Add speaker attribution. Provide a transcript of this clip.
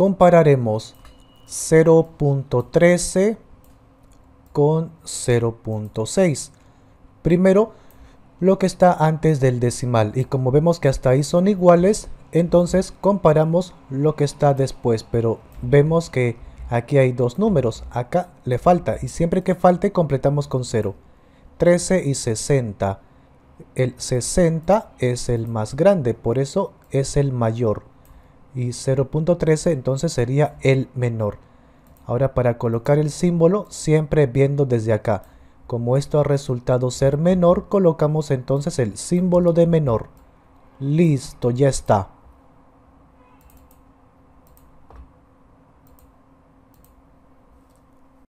Speaker 1: compararemos 0.13 con 0.6. Primero, lo que está antes del decimal. Y como vemos que hasta ahí son iguales, entonces comparamos lo que está después. Pero vemos que aquí hay dos números, acá le falta. Y siempre que falte completamos con 0. 13 y 60. El 60 es el más grande, por eso es el mayor y 0.13 entonces sería el menor. Ahora para colocar el símbolo siempre viendo desde acá. Como esto ha resultado ser menor colocamos entonces el símbolo de menor. Listo, ya está.